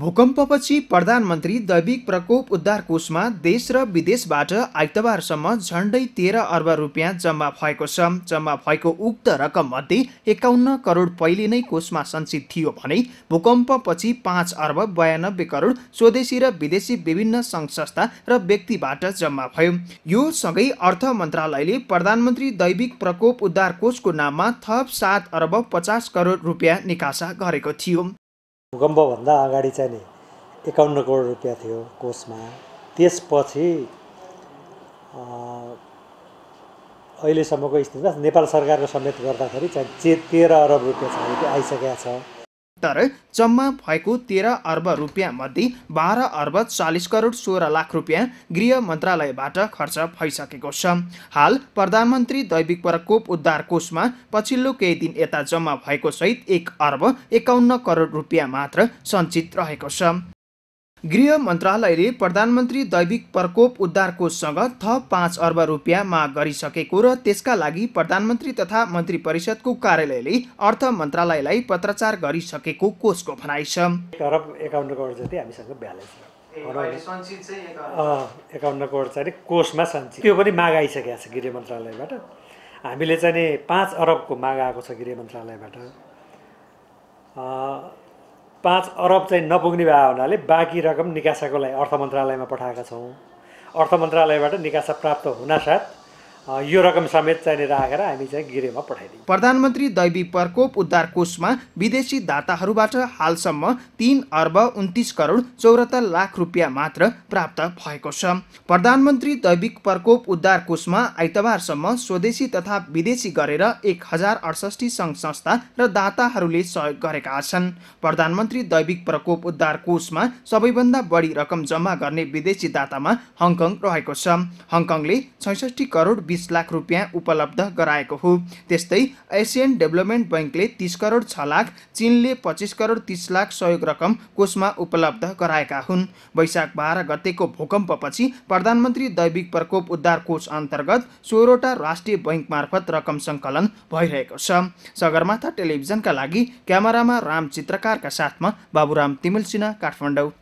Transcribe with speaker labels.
Speaker 1: भूकम्पपछि प्रधानमन्त्री दैविक प्रकोप उद्धार कोषमा देश र विदेशबाट आइतबारसम्म झन्डै तेह्र अर्ब रुपियाँ जम्मा भएको छ जम्मा भएको उक्त रकममध्ये एकाउन्न करोड पहिले नै कोषमा सञ्चित थियो भने भूकम्पपछि पाँच अर्ब बयानब्बे करोड स्वदेशी र विदेशी विभिन्न सङ्घ संस्था र व्यक्तिबाट जम्मा भयो यो सँगै अर्थ मन्त्रालयले प्रधानमन्त्री दैविक प्रकोप उद्धार कोषको नाममा थप सात अर्ब पचास करोड रुपियाँ निकासा गरेको थियो भूकम्पभन्दा
Speaker 2: अगाडि चाहिँ नि एकाउन्न करोड रुपियाँ थियो कोषमा त्यसपछि अहिलेसम्मको स्थितिमा नेपाल सरकारको समेत
Speaker 1: गर्दाखेरि चाहिँ चे तेह्र अरब रुपियाँ चाहिँ आइसकेका छ तर जम्मा भएको तेह्र अर्ब रुपियाँमध्ये बाह्र अर्ब चालिस करोड सोह्र लाख रुपियाँ गृह मन्त्रालयबाट खर्च भइसकेको छ हाल प्रधानमन्त्री दैविक प्रकोप उद्धार कोषमा पछिल्लो केही दिन यता जम्मा भएको सहित एक अर्ब एकाउन्न करोड रुपियाँ मात्र सञ्चित रहेको छ गृह मन्त्रालयले प्रधानमन्त्री दैविक प्रकोप उद्धार सँग थप पाँच अर्ब रुपियाँ माग गरिसकेको र त्यसका लागि प्रधानमन्त्री तथा मन्त्री परिषदको कार्यालयले अर्थ मन्त्रालयलाई पत्राचार गरिसकेको कोषको भनाइ छ
Speaker 2: कोषमा सञ्चित त्यो पनि माग आइसकेको छ गृह मन्त्रालयबाट हामीले चाहिँ पाँच अरबको माग आएको छ गृह मन्त्रालयबाट पाँच अरब चाहिँ नपुग्ने भए हुनाले बाँकी रकम निकासाको लागि अर्थ मन्त्रालयमा पठाएका छौँ अर्थ मन्त्रालयबाट निकासा प्राप्त हुनासाथ यो रकम समेत चाहिँ राखेर हामी चाहिँ गिरेमा पठाइदिन्छौँ
Speaker 1: प्रधानमन्त्री दैवी प्रकोप उद्धार कोषमा विदेशी दाताहरूबाट हालसम्म तिन अर्ब उन्तिस करोड चौरात्तर लाख रुपियाँ मात्र प्राप्त भएको छ प्रधानमन्त्री दैविक प्रकोप उद्धार कोषमा आइतबारसम्म स्वदेशी तथा विदेशी गरेर एक हजार अडसठी सङ्घ संस्था र दाताहरूले सहयोग गरेका छन् प्रधानमन्त्री दैविक प्रकोप उद्धार कोषमा सबैभन्दा बढी रकम जम्मा गर्ने विदेशी दातामा हङकङ रहेको छ हङकङले छैसठी करोड बिस लाख रुपियाँ उपलब्ध गराएको हो त्यस्तै एसियन डेभलपमेन्ट बैङ्कले तिस करोड छ लाख चिनले पच्चिस करोड तिस लाख सहयोग रकम कोषमा उपलब्ध गराएका हुन् वैशाख बाह्र गतेको भूकम्पपछि प्रधानमन्त्री दैविक प्रकोप उद्धार कोष अन्तर्गत सोह्रवटा राष्ट्रिय बैङ्क मार्फत रकम सङ्कलन भइरहेको छ सगरमाथा टेलिभिजनका लागि क्यामेरामा राम चित्रकारका साथमा बाबुराम तिमिल सिन्हा काठमाडौँ